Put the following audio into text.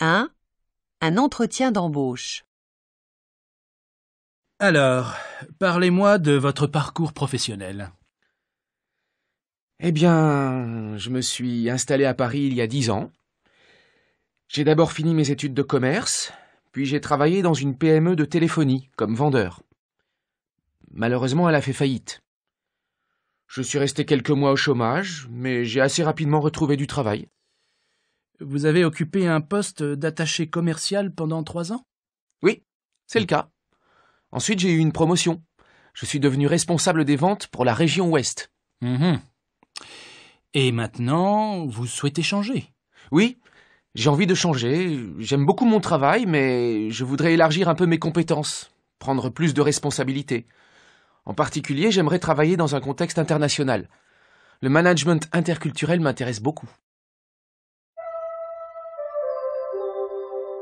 1. Un entretien d'embauche. Alors, parlez-moi de votre parcours professionnel. Eh bien, je me suis installé à Paris il y a dix ans. J'ai d'abord fini mes études de commerce, puis j'ai travaillé dans une PME de téléphonie comme vendeur. Malheureusement, elle a fait faillite. Je suis resté quelques mois au chômage, mais j'ai assez rapidement retrouvé du travail. Vous avez occupé un poste d'attaché commercial pendant trois ans Oui, c'est le cas. Ensuite, j'ai eu une promotion. Je suis devenu responsable des ventes pour la région Ouest. Mhm. Et maintenant, vous souhaitez changer Oui, j'ai envie de changer. J'aime beaucoup mon travail, mais je voudrais élargir un peu mes compétences, prendre plus de responsabilités. En particulier, j'aimerais travailler dans un contexte international. Le management interculturel m'intéresse beaucoup. Thank you.